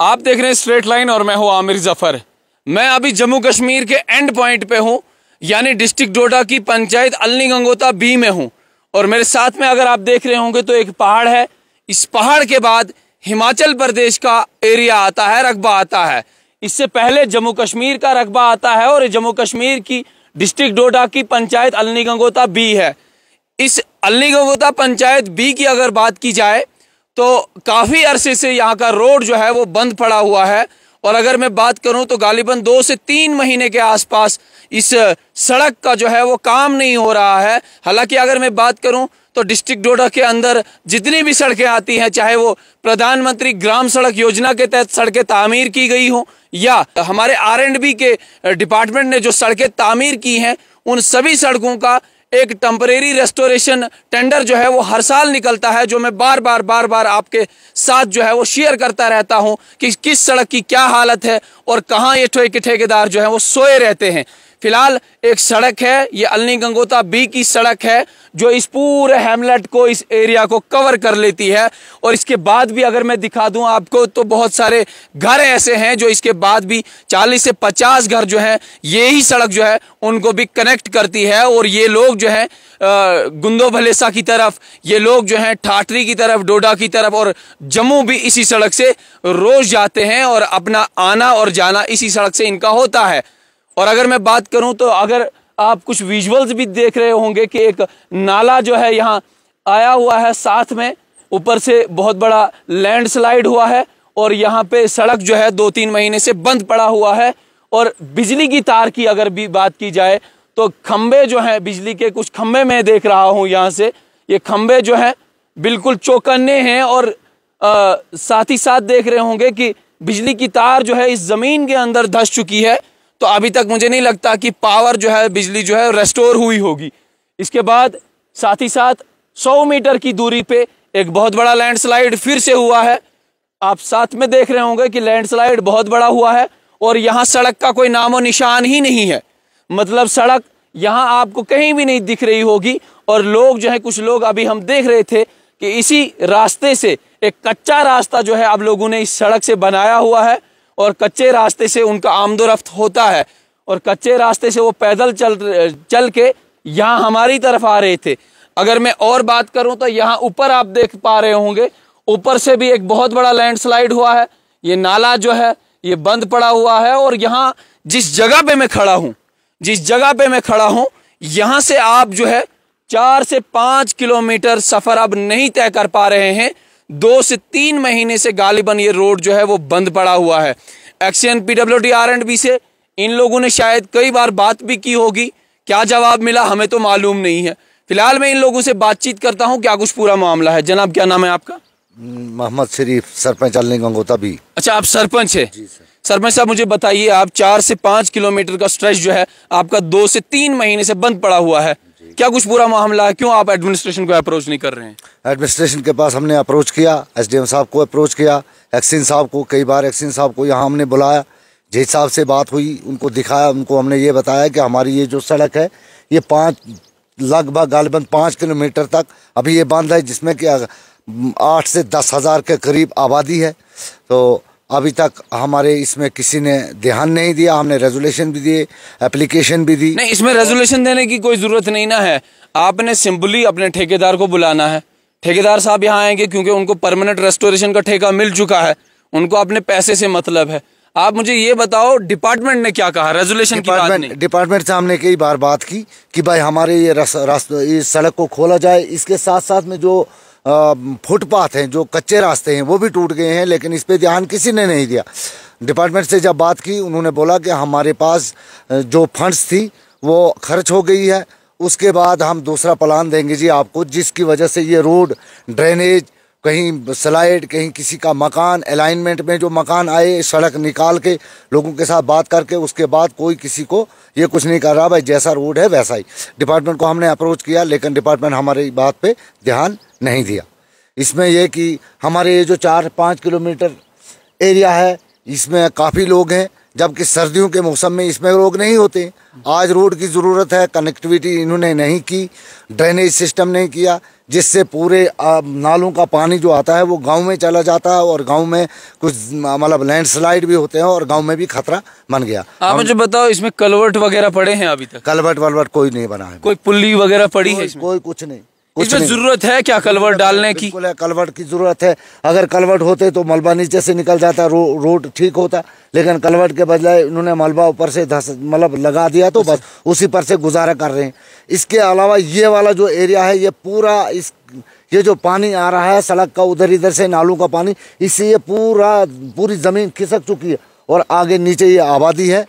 आप देख रहे हैं स्ट्रेट लाइन और मैं हूं आमिर जफर मैं अभी जम्मू कश्मीर के एंड पॉइंट पे हूं यानी डिस्ट्रिक्ट डोडा की पंचायत अलनी गंगोता बी में हूं और मेरे साथ में अगर आप देख रहे होंगे तो एक पहाड़ है इस पहाड़ के बाद हिमाचल प्रदेश का एरिया आता है रकबा आता है इससे पहले जम्मू कश्मीर का रकबा आता है और जम्मू कश्मीर की डिस्ट्रिक्ट डोडा की पंचायत अलनी गंगोता बी है इस अलनी गंगोता पंचायत बी की अगर बात की जाए तो काफ़ी अरसे से यहाँ का रोड जो है वो बंद पड़ा हुआ है और अगर मैं बात करूं तो गालिबन दो से तीन महीने के आसपास इस सड़क का जो है वो काम नहीं हो रहा है हालांकि अगर मैं बात करूं तो डिस्ट्रिक्ट डोडा के अंदर जितनी भी सड़कें आती हैं चाहे वो प्रधानमंत्री ग्राम सड़क योजना के तहत सड़कें तामीर की गई हों या हमारे आर एंड बी के डिपार्टमेंट ने जो सड़कें तामीर की हैं उन सभी सड़कों का एक टम्परेरी रेस्टोरेशन टेंडर जो है वो हर साल निकलता है जो मैं बार बार बार बार आपके साथ जो है वो शेयर करता रहता हूँ कि किस सड़क की क्या हालत है और कहाँ ये ठेकेदार जो है वो सोए रहते हैं फिलहाल एक सड़क है ये अलनी गंगोता बी की सड़क है जो इस पूरे हेमलेट को इस एरिया को कवर कर लेती है और इसके बाद भी अगर मैं दिखा दूं आपको तो बहुत सारे घर ऐसे हैं जो इसके बाद भी 40 से 50 घर जो हैं ये ही सड़क जो है उनको भी कनेक्ट करती है और ये लोग जो हैं गुंदो भलेसा की तरफ ये लोग जो हैं ठाठरी की तरफ डोडा की तरफ और जम्मू भी इसी सड़क से रोज जाते हैं और अपना आना और जाना इसी सड़क से इनका होता है और अगर मैं बात करूं तो अगर आप कुछ विजुअल्स भी देख रहे होंगे कि एक नाला जो है यहाँ आया हुआ है साथ में ऊपर से बहुत बड़ा लैंडस्लाइड हुआ है और यहाँ पे सड़क जो है दो तीन महीने से बंद पड़ा हुआ है और बिजली की तार की अगर भी बात की जाए तो खम्भे जो हैं बिजली के कुछ खम्भे मैं देख रहा हूँ यहाँ से ये खम्भे जो हैं बिल्कुल चौकन्ने हैं और आ, साथ ही साथ देख रहे होंगे कि बिजली की तार जो है इस ज़मीन के अंदर धस चुकी है तो अभी तक मुझे नहीं लगता कि पावर जो है बिजली जो है रेस्टोर हुई होगी इसके बाद साथ ही साथ 100 मीटर की दूरी पे एक बहुत बड़ा लैंडस्लाइड फिर से हुआ है आप साथ में देख रहे होंगे कि लैंडस्लाइड बहुत बड़ा हुआ है और यहाँ सड़क का कोई नामो निशान ही नहीं है मतलब सड़क यहाँ आपको कहीं भी नहीं दिख रही होगी और लोग जो है कुछ लोग अभी हम देख रहे थे कि इसी रास्ते से एक कच्चा रास्ता जो है आप लोगों ने इस सड़क से बनाया हुआ है और कच्चे रास्ते से उनका आमदोरफ्त होता है और कच्चे रास्ते से वो पैदल चल चल के यहाँ हमारी तरफ आ रहे थे अगर मैं और बात करूँ तो यहाँ ऊपर आप देख पा रहे होंगे ऊपर से भी एक बहुत बड़ा लैंडस्लाइड हुआ है ये नाला जो है ये बंद पड़ा हुआ है और यहाँ जिस जगह पे मैं खड़ा हूँ जिस जगह पे मैं खड़ा हूँ यहाँ से आप जो है चार से पाँच किलोमीटर सफ़र अब नहीं तय कर पा रहे हैं दो से तीन महीने से गालिबन ये रोड जो है वो बंद पड़ा हुआ है P PW D R and B से इन लोगों ने शायद कई बार बात भी की होगी क्या जवाब मिला हमें तो मालूम नहीं है फिलहाल मैं इन लोगों से बातचीत करता हूँ क्या कुछ पूरा मामला है जनाब क्या नाम है आपका हम्म, मोहम्मद शरीफ सरपंच गंगोता भी अच्छा आप सरपंच है सरपंच साहब मुझे बताइए आप चार से पाँच किलोमीटर का स्ट्रेच जो है आपका दो से तीन महीने से बंद पड़ा हुआ है क्या कुछ बुरा मामला है क्यों आप एडमिनिस्ट्रेशन को अप्रोच नहीं कर रहे हैं एडमिनिस्ट्रेशन के पास हमने अप्रोच किया एस साहब को अप्रोच किया एक्सिन साहब को कई बार एक्सिन साहब को यहाँ हमने बुलाया जिस साहब से बात हुई उनको दिखाया उनको हमने ये बताया कि हमारी ये जो सड़क है ये पाँच लगभग गालिबन पाँच किलोमीटर तक अभी ये बंद है जिसमें कि आठ से दस हज़ार के करीब आबादी है तो अभी तक हमारे इसमें किसी ने ध्यान नहीं दिया हमने रेजोल्यूशन भी दिए एप्लीकेशन भी दी नहीं इसमें रेजोल्यूशन देने की कोई ज़रूरत नहीं ना है आपने सिंपली अपने ठेकेदार को बुलाना है ठेकेदार साहब यहाँ आएंगे क्योंकि उनको परमानेंट रेस्टोरेशन का ठेका मिल चुका है उनको अपने पैसे से मतलब है आप मुझे ये बताओ डिपार्टमेंट ने क्या कहा रेजोल्यूशन की बात नहीं डिपार्टमेंट से हमने कई बार बात की कि भाई हमारे ये रस, रस, इस सड़क को खोला जाए इसके साथ साथ में जो फुटपाथ हैं जो कच्चे रास्ते हैं वो भी टूट गए हैं लेकिन इस पर ध्यान किसी ने नहीं दिया डिपार्टमेंट से जब बात की उन्होंने बोला कि हमारे पास जो फंड्स थी वो खर्च हो गई है उसके बाद हम दूसरा प्लान देंगे जी आपको जिसकी वजह से ये रोड ड्रेनेज कहीं स्लाइड कहीं किसी का मकान अलाइनमेंट में जो मकान आए सड़क निकाल के लोगों के साथ बात करके उसके बाद कोई किसी को ये कुछ नहीं कर रहा भाई जैसा रोड है वैसा ही डिपार्टमेंट को हमने अप्रोच किया लेकिन डिपार्टमेंट हमारी बात पे ध्यान नहीं दिया इसमें यह कि हमारे ये जो चार पाँच किलोमीटर एरिया है इसमें काफ़ी लोग हैं जबकि सर्दियों के मौसम में इसमें रोग नहीं होते आज रोड की ज़रूरत है कनेक्टिविटी इन्होंने नहीं की ड्रेनेज सिस्टम नहीं किया जिससे पूरे नालों का पानी जो आता है वो गांव में चला जाता है और गांव में कुछ मतलब लैंडस्लाइड भी होते हैं और गांव में भी खतरा बन गया आप मुझे बताओ इसमें कलवर्ट वगैरह पड़े हैं अभी तक कलवर्ट वलवर्ट कोई नहीं बना है कोई पुल्ली वगैरह पड़ी है कोई कुछ नहीं कुछ जरूरत है क्या कलवट डालने की है की जरूरत है अगर कलवट होते तो मलबा नीचे से निकल जाता रो, रोड ठीक होता लेकिन कलवट के बजाय उन्होंने मलबा ऊपर से मतलब लगा दिया तो बस उसी पर से गुजारा कर रहे हैं इसके अलावा ये वाला जो एरिया है ये पूरा इस ये जो पानी आ रहा है सड़क का उधर इधर से नालों का पानी इससे ये पूरा पूरी ज़मीन खिसक चुकी है और आगे नीचे ये आबादी है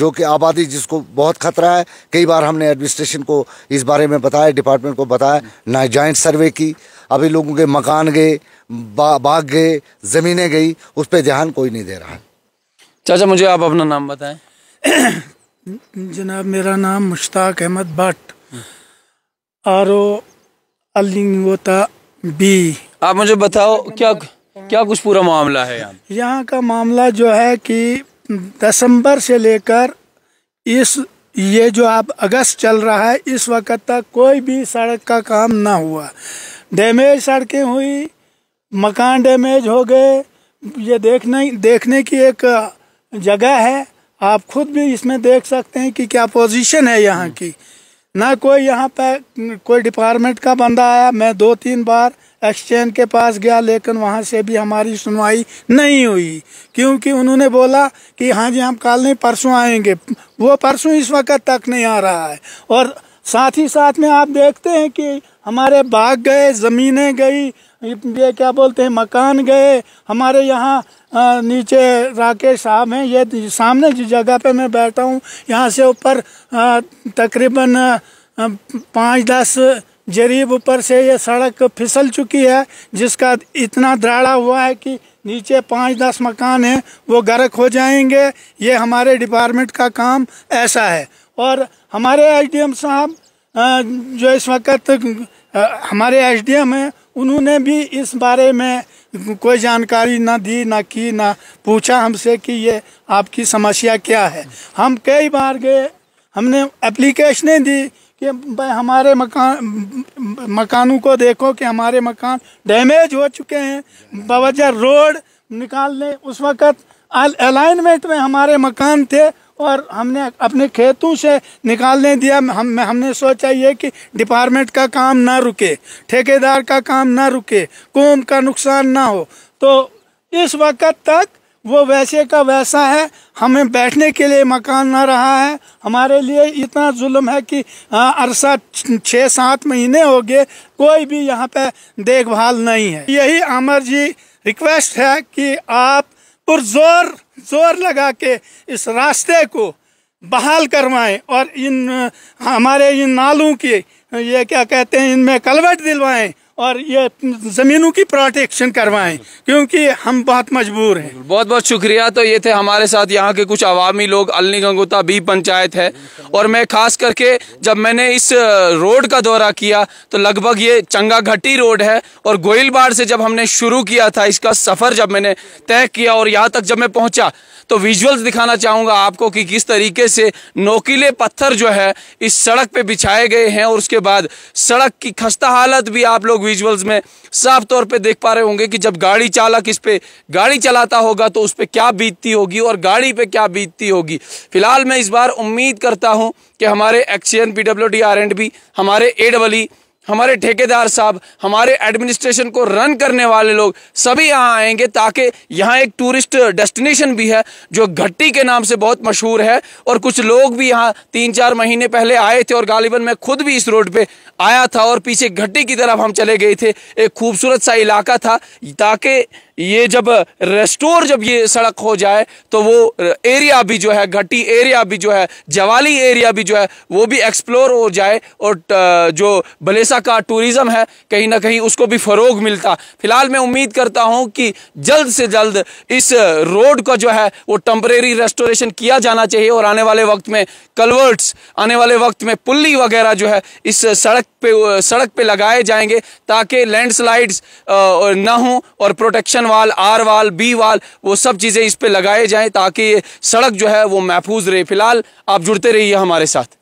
जो कि आबादी जिसको बहुत खतरा है कई बार हमने एडमिनिस्ट्रेशन को इस बारे में बताया डिपार्टमेंट को बताया ना जॉइंट सर्वे की अभी लोगों के मकान गए बा, बाग गए ज़मीनें गई उस पर ध्यान कोई नहीं दे रहा है चाचा मुझे आप अपना नाम बताएं जनाब मेरा नाम मुश्ताक अहमद भट्ट आर ओ अलिंग बी आप मुझे बताओ क्या क्या कुछ पूरा मामला है यहाँ का मामला जो है कि दिसंबर से लेकर इस ये जो आप अगस्त चल रहा है इस वक्त तक कोई भी सड़क का काम ना हुआ डैमेज सड़कें हुई मकान डैमेज हो गए ये देखने देखने की एक जगह है आप खुद भी इसमें देख सकते हैं कि क्या पोजीशन है यहाँ की ना कोई यहाँ पे कोई डिपार्टमेंट का बंदा आया मैं दो तीन बार एक्सचेंज के पास गया लेकिन वहाँ से भी हमारी सुनवाई नहीं हुई क्योंकि उन्होंने बोला कि हाँ जी हम कल नहीं परसों आएंगे वो परसों इस वक्त तक नहीं आ रहा है और साथ ही साथ में आप देखते हैं कि हमारे बाग गए ज़मीनें गई ये क्या बोलते हैं मकान गए हमारे यहाँ नीचे राकेश साहब हैं ये सामने जिस जगह पे मैं बैठा हूँ यहाँ से ऊपर तकरीबन पाँच दस जरीब ऊपर से ये सड़क फिसल चुकी है जिसका इतना दराड़ा हुआ है कि नीचे पाँच दस मकान हैं वो गर्क हो जाएंगे ये हमारे डिपार्टमेंट का काम ऐसा है और हमारे एसडीएम साहब जो इस वक्त हमारे एसडीएम हैं उन्होंने भी इस बारे में कोई जानकारी ना दी ना की ना पूछा हमसे कि ये आपकी समस्या क्या है हम कई बार गए हमने एप्लीकेशनें दी कि हमारे मकान मकानों को देखो कि हमारे मकान डैमेज हो चुके हैं बावजह रोड निकालने उस वक़्त अलाइनमेंट में हमारे मकान थे और हमने अपने खेतों से निकालने दिया हम हमने सोचा ये कि डिपार्टमेंट का काम ना रुके ठेकेदार का काम ना रुके कोम का नुकसान ना हो तो इस वक्त तक वो वैसे का वैसा है हमें बैठने के लिए मकान ना रहा है हमारे लिए इतना जुल्म है कि अरसा छः सात महीने हो गए कोई भी यहाँ पे देखभाल नहीं है यही अमर जी रिक्वेस्ट है कि आप पुरजोर जोर लगा के इस रास्ते को बहाल करवाएं और इन हमारे इन नालों की ये क्या कहते हैं इनमें कलवट दिलवाएं और ये ज़मीनों की प्रोटेक्शन करवाएं क्योंकि हम बहुत मजबूर हैं बहुत बहुत शुक्रिया तो ये थे हमारे साथ यहाँ के कुछ अवामी लोग अलनी गंगोता बी पंचायत है और मैं खास करके जब मैंने इस रोड का दौरा किया तो लगभग ये चंगा घट्टी रोड है और गोइलबाड़ से जब हमने शुरू किया था इसका सफ़र जब मैंने तय किया और यहाँ तक जब मैं पहुंचा तो विजुअल्स दिखाना चाहूंगा आपको कि किस तरीके से नोकीले पत्थर जो है इस सड़क पे बिछाए गए हैं और उसके बाद सड़क की खस्ता हालत भी आप लोग विजुअल्स में साफ तौर पे देख पा रहे होंगे कि जब गाड़ी चालक इस पे गाड़ी चलाता होगा तो उस पर क्या बीतती होगी और गाड़ी पे क्या बीतती होगी फिलहाल मैं इस बार उम्मीद करता हूँ कि हमारे XEN P W D R and B हमारे ए हमारे ठेकेदार साहब हमारे एडमिनिस्ट्रेशन को रन करने वाले लोग सभी यहाँ आएंगे ताकि यहाँ एक टूरिस्ट डेस्टिनेशन भी है जो घट्टी के नाम से बहुत मशहूर है और कुछ लोग भी यहाँ तीन चार महीने पहले आए थे और गालिबन मैं खुद भी इस रोड पे आया था और पीछे घट्टी की तरफ हम चले गए थे एक खूबसूरत सा इलाका था ताकि ये जब रेस्टोर जब ये सड़क हो जाए तो वो एरिया भी जो है घटी एरिया भी जो है जवाली एरिया भी जो है वो भी एक्सप्लोर हो जाए और जो बलेसा का टूरिज़्म है कहीं ना कहीं उसको भी फ़रोग मिलता फ़िलहाल मैं उम्मीद करता हूँ कि जल्द से जल्द इस रोड का जो है वो टम्परेरी रेस्टोरेशन किया जाना चाहिए और आने वाले वक्त में कलवर्ट्स आने वाले वक्त में पुल्ली वगैरह जो है इस सड़क पे सड़क पे लगाए जाएंगे ताकि लैंडस्लाइड्स ना हों और प्रोटेक्शन वाल आर वाल बी वाल वो सब चीज़ें इस पर लगाए जाएँ ताकि सड़क जो है वो महफूज रहे फिलहाल आप जुड़ते रहिए हमारे साथ